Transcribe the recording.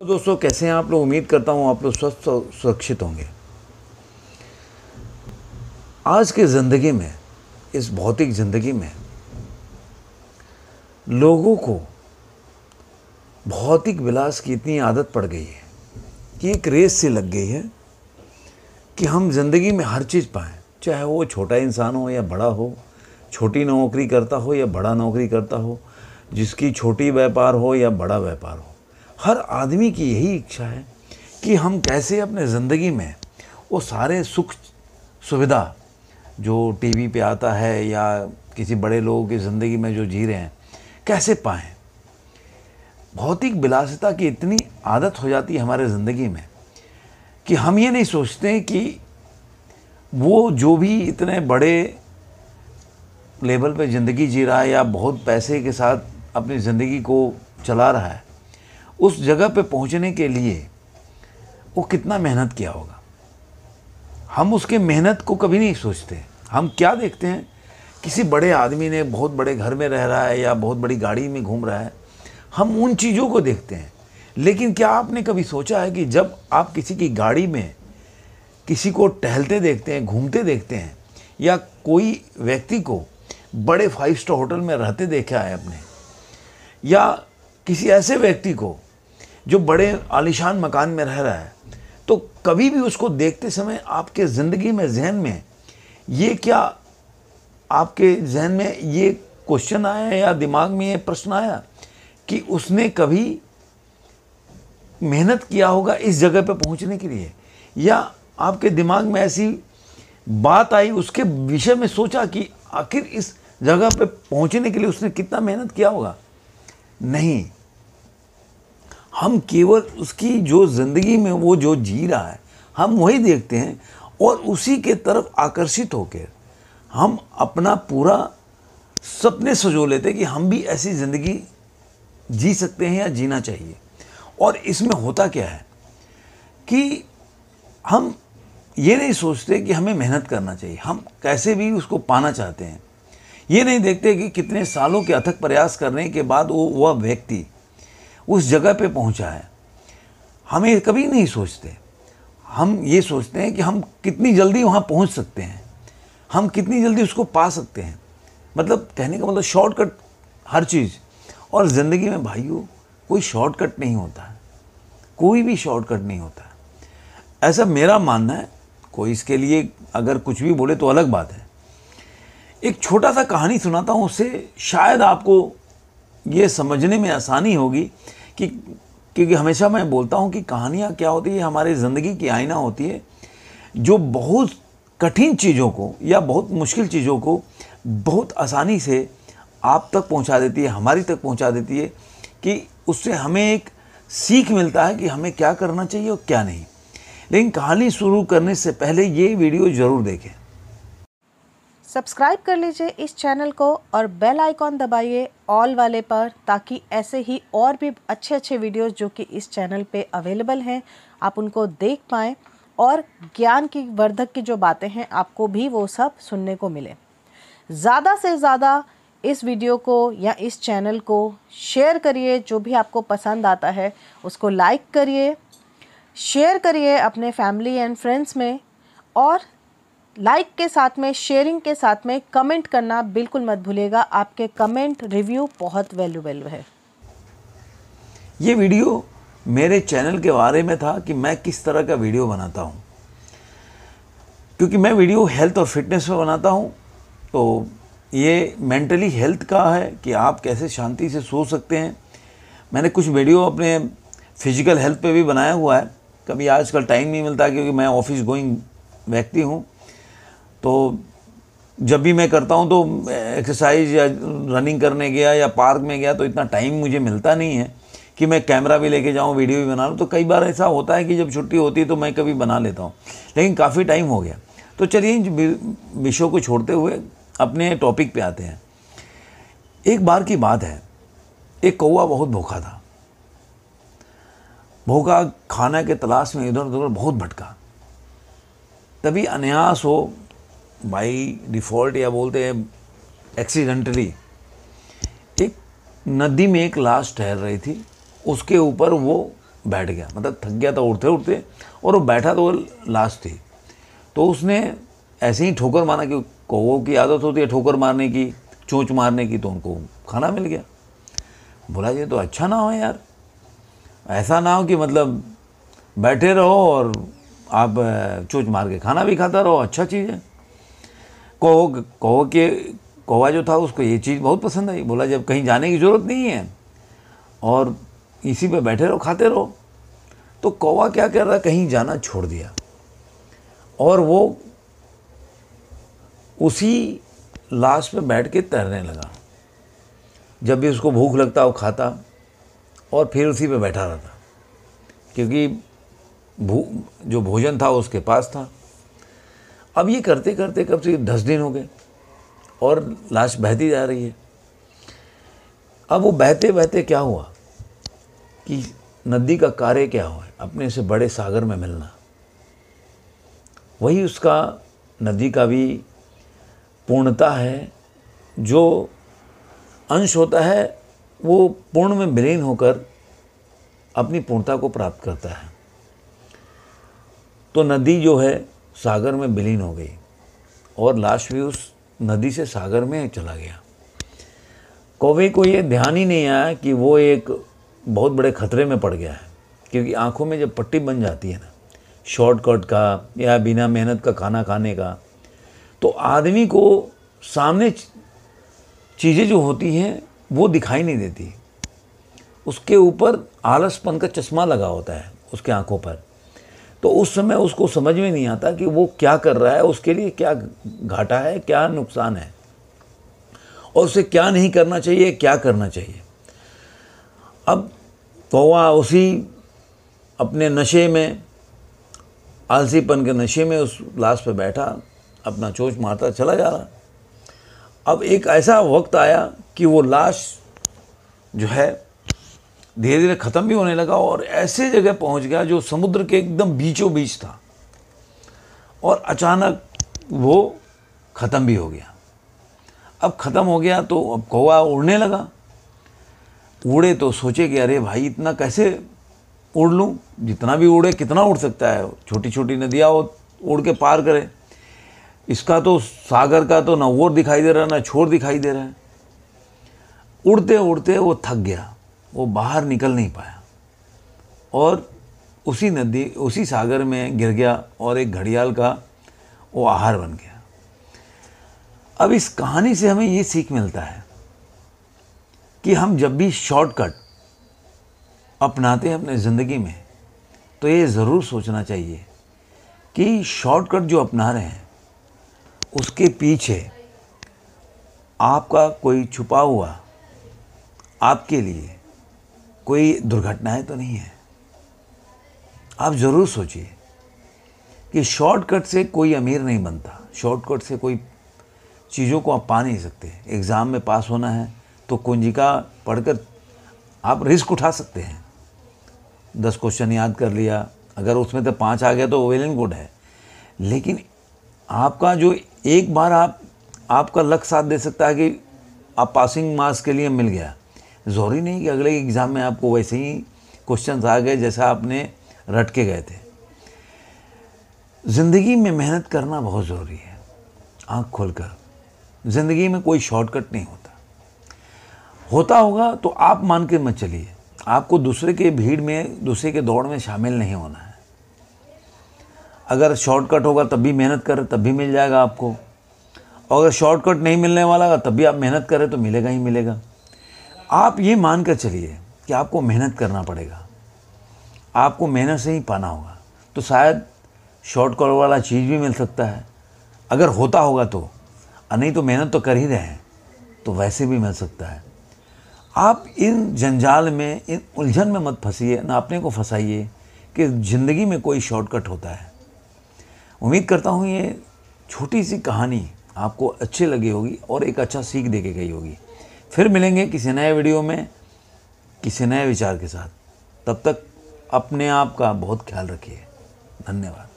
तो दोस्तों कैसे हैं आप लोग उम्मीद करता हूँ आप लोग स्वस्थ और सुरक्षित होंगे आज के ज़िंदगी में इस भौतिक ज़िंदगी में लोगों को भौतिक विलास की इतनी आदत पड़ गई है कि एक रेस से लग गई है कि हम ज़िंदगी में हर चीज़ पाए चाहे वो छोटा इंसान हो या बड़ा हो छोटी नौकरी करता हो या बड़ा नौकरी करता हो जिसकी छोटी व्यापार हो या बड़ा व्यापार हो हर आदमी की यही इच्छा है कि हम कैसे अपने ज़िंदगी में वो सारे सुख सुविधा जो टीवी पे आता है या किसी बड़े लोगों की ज़िंदगी में जो जी रहे हैं कैसे पाएँ भौतिक विलासिता की इतनी आदत हो जाती है हमारे ज़िंदगी में कि हम ये नहीं सोचते कि वो जो भी इतने बड़े लेवल पे ज़िंदगी जी रहा है या बहुत पैसे के साथ अपनी ज़िंदगी को चला रहा है उस जगह पे पहुंचने के लिए वो कितना मेहनत किया होगा हम उसके मेहनत को कभी नहीं सोचते हम क्या देखते हैं किसी बड़े आदमी ने बहुत बड़े घर में रह रहा है या बहुत बड़ी गाड़ी में घूम रहा है हम उन चीज़ों को देखते हैं लेकिन क्या आपने कभी सोचा है कि जब आप किसी की गाड़ी में किसी को टहलते देखते हैं घूमते देखते हैं या कोई व्यक्ति को बड़े फाइव स्टार होटल में रहते देखा है आपने या किसी ऐसे व्यक्ति को जो बड़े आलिशान मकान में रह रहा है तो कभी भी उसको देखते समय आपके ज़िंदगी में जहन में ये क्या आपके जहन में ये क्वेश्चन आया या दिमाग में ये प्रश्न आया कि उसने कभी मेहनत किया होगा इस जगह पे पहुंचने के लिए या आपके दिमाग में ऐसी बात आई उसके विषय में सोचा कि आखिर इस जगह पे पहुंचने के लिए उसने कितना मेहनत किया होगा नहीं हम केवल उसकी जो ज़िंदगी में वो जो जी रहा है हम वही देखते हैं और उसी के तरफ आकर्षित होकर हम अपना पूरा सपने सजो लेते हैं कि हम भी ऐसी ज़िंदगी जी सकते हैं या जीना चाहिए और इसमें होता क्या है कि हम ये नहीं सोचते कि हमें मेहनत करना चाहिए हम कैसे भी उसको पाना चाहते हैं ये नहीं देखते कि कितने सालों के अथक प्रयास करने के बाद वो वह व्यक्ति उस जगह पे पहुंचा है हम ये कभी नहीं सोचते हम ये सोचते हैं कि हम कितनी जल्दी वहाँ पहुँच सकते हैं हम कितनी जल्दी उसको पा सकते हैं मतलब कहने का मतलब शॉर्टकट हर चीज़ और ज़िंदगी में भाइयों कोई शॉर्टकट नहीं होता कोई भी शॉर्टकट नहीं होता ऐसा मेरा मानना है कोई इसके लिए अगर कुछ भी बोले तो अलग बात है एक छोटा सा कहानी सुनाता हूँ उससे शायद आपको ये समझने में आसानी होगी कि क्योंकि हमेशा मैं बोलता हूँ कि कहानियाँ क्या होती है हमारी ज़िंदगी की आईना होती है जो बहुत कठिन चीज़ों को या बहुत मुश्किल चीज़ों को बहुत आसानी से आप तक पहुँचा देती है हमारी तक पहुँचा देती है कि उससे हमें एक सीख मिलता है कि हमें क्या करना चाहिए और क्या नहीं लेकिन कहानी शुरू करने से पहले ये वीडियो ज़रूर देखें सब्सक्राइब कर लीजिए इस चैनल को और बेल आइकॉन दबाइए ऑल वाले पर ताकि ऐसे ही और भी अच्छे अच्छे वीडियोस जो कि इस चैनल पे अवेलेबल हैं आप उनको देख पाएँ और ज्ञान की वर्धक की जो बातें हैं आपको भी वो सब सुनने को मिले ज़्यादा से ज़्यादा इस वीडियो को या इस चैनल को शेयर करिए जो भी आपको पसंद आता है उसको लाइक करिए शेयर करिए अपने फैमिली एंड फ्रेंड्स में और लाइक के साथ में शेयरिंग के साथ में कमेंट करना बिल्कुल मत भूलिएगा आपके कमेंट रिव्यू बहुत वैल्यूबल है ये वीडियो मेरे चैनल के बारे में था कि मैं किस तरह का वीडियो बनाता हूँ क्योंकि मैं वीडियो हेल्थ और फिटनेस में बनाता हूँ तो ये मेंटली हेल्थ का है कि आप कैसे शांति से सो सकते हैं मैंने कुछ वीडियो अपने फिजिकल हेल्थ पे भी बनाया हुआ है कभी आजकल टाइम नहीं मिलता क्योंकि मैं ऑफिस गोइंग व्यक्ति हूँ तो जब भी मैं करता हूँ तो एक्सरसाइज या रनिंग करने गया या पार्क में गया तो इतना टाइम मुझे मिलता नहीं है कि मैं कैमरा भी लेके जाऊँ वीडियो भी बना लूँ तो कई बार ऐसा होता है कि जब छुट्टी होती है तो मैं कभी बना लेता हूँ लेकिन काफ़ी टाइम हो गया तो चलिए विषयों को छोड़ते हुए अपने टॉपिक पे आते हैं एक बार की बात है एक कौआ बहुत भूखा था भूखा खाना के तलाश में इधर उधर बहुत भटका तभी अनयास हो बाई डिफ़ॉल्ट या बोलते हैं एक्सीडेंटली एक नदी में एक लाश ठहर रही थी उसके ऊपर वो बैठ गया मतलब थक गया था उड़ते उड़ते और वो बैठा तो वो लाश थी तो उसने ऐसे ही ठोकर मारा कि कौ की आदत होती है ठोकर मारने की चोंच मारने की तो उनको खाना मिल गया बोला ये तो अच्छा ना हो यार ऐसा ना हो कि मतलब बैठे रहो और आप चोच मार के खाना भी खाता रहो अच्छा चीज़ है को कौ के कोवा जो था उसको ये चीज़ बहुत पसंद आई बोला जब कहीं जाने की ज़रूरत नहीं है और इसी पे बैठे रहो खाते रहो तो कौवा क्या कर रहा कहीं जाना छोड़ दिया और वो उसी लाश पे बैठ के तैरने लगा जब भी उसको भूख लगता वो खाता और फिर उसी पे बैठा रहता क्योंकि भू जो भोजन था उसके पास था अब ये करते करते कब से दस दिन हो गए और लाश बहती जा रही है अब वो बहते बहते क्या हुआ कि नदी का कार्य क्या हुआ अपने से बड़े सागर में मिलना वही उसका नदी का भी पूर्णता है जो अंश होता है वो पूर्ण में विलीन होकर अपनी पूर्णता को प्राप्त करता है तो नदी जो है सागर में विलीन हो गई और लाश भी उस नदी से सागर में चला गया कौवे को ये ध्यान ही नहीं आया कि वो एक बहुत बड़े खतरे में पड़ गया है क्योंकि आंखों में जब पट्टी बन जाती है ना शॉर्टकट का या बिना मेहनत का खाना खाने का तो आदमी को सामने चीज़ें जो होती हैं वो दिखाई नहीं देती उसके ऊपर आलसपन का चश्मा लगा होता है उसके आंखों पर तो उस समय उसको समझ में नहीं आता कि वो क्या कर रहा है उसके लिए क्या घाटा है क्या नुकसान है और उसे क्या नहीं करना चाहिए क्या करना चाहिए अब कौवा उसी अपने नशे में आलसीपन के नशे में उस लाश पर बैठा अपना चोच मारता चला जा रहा अब एक ऐसा वक्त आया कि वो लाश जो है धीरे धीरे ख़त्म भी होने लगा और ऐसे जगह पहुंच गया जो समुद्र के एकदम बीचों बीच था और अचानक वो ख़त्म भी हो गया अब ख़त्म हो गया तो अब कौवा उड़ने लगा उड़े तो सोचे कि अरे भाई इतना कैसे उड़ लूँ जितना भी उड़े कितना उड़ सकता है छोटी छोटी नदियाँ वो उड़ के पार करे इसका तो सागर का तो ना ओर दिखाई दे रहा है ना छोर दिखाई दे रहा है उड़ते उड़ते वो थक गया वो बाहर निकल नहीं पाया और उसी नदी उसी सागर में गिर गया और एक घड़ियाल का वो आहार बन गया अब इस कहानी से हमें ये सीख मिलता है कि हम जब भी शॉर्टकट अपनाते हैं अपने ज़िंदगी में तो ये ज़रूर सोचना चाहिए कि शॉर्टकट जो अपना रहे हैं उसके पीछे आपका कोई छुपा हुआ आपके लिए कोई दुर्घटनाएं तो नहीं है आप ज़रूर सोचिए कि शॉर्टकट से कोई अमीर नहीं बनता शॉर्टकट से कोई चीज़ों को आप पा नहीं सकते एग्ज़ाम में पास होना है तो कुंजिका पढ़कर आप रिस्क उठा सकते हैं दस क्वेश्चन याद कर लिया अगर उसमें तो पाँच आ गया तो वेल एंड गुड है लेकिन आपका जो एक बार आप आपका लक साथ दे सकता है कि आप पासिंग मार्क्स के लिए मिल गया ज़रूरी नहीं कि अगले एग्ज़ाम में आपको वैसे ही क्वेश्चन आ गए जैसा आपने रट के गए थे ज़िंदगी में मेहनत करना बहुत ज़रूरी है आँख खोलकर ज़िंदगी में कोई शॉर्टकट नहीं होता होता होगा तो आप मान के मत चलिए आपको दूसरे के भीड़ में दूसरे के दौड़ में शामिल नहीं होना है अगर शॉर्टकट होगा तब भी मेहनत करें तब भी मिल जाएगा आपको और अगर शॉर्टकट नहीं मिलने वाला तब भी आप मेहनत करें तो मिलेगा ही मिलेगा आप ये मान कर चलिए कि आपको मेहनत करना पड़ेगा आपको मेहनत से ही पाना होगा तो शायद शॉर्ट कॉल वाला चीज़ भी मिल सकता है अगर होता होगा तो नहीं तो मेहनत तो कर ही रहे हैं तो वैसे भी मिल सकता है आप इन जंजाल में इन उलझन में मत फंसीए ना अपने को फंसाइए कि ज़िंदगी में कोई शॉर्टकट होता है उम्मीद करता हूँ ये छोटी सी कहानी आपको अच्छी लगी होगी और एक अच्छा सीख दे के गई होगी फिर मिलेंगे किसी नए वीडियो में किसी नए विचार के साथ तब तक अपने आप का बहुत ख्याल रखिए धन्यवाद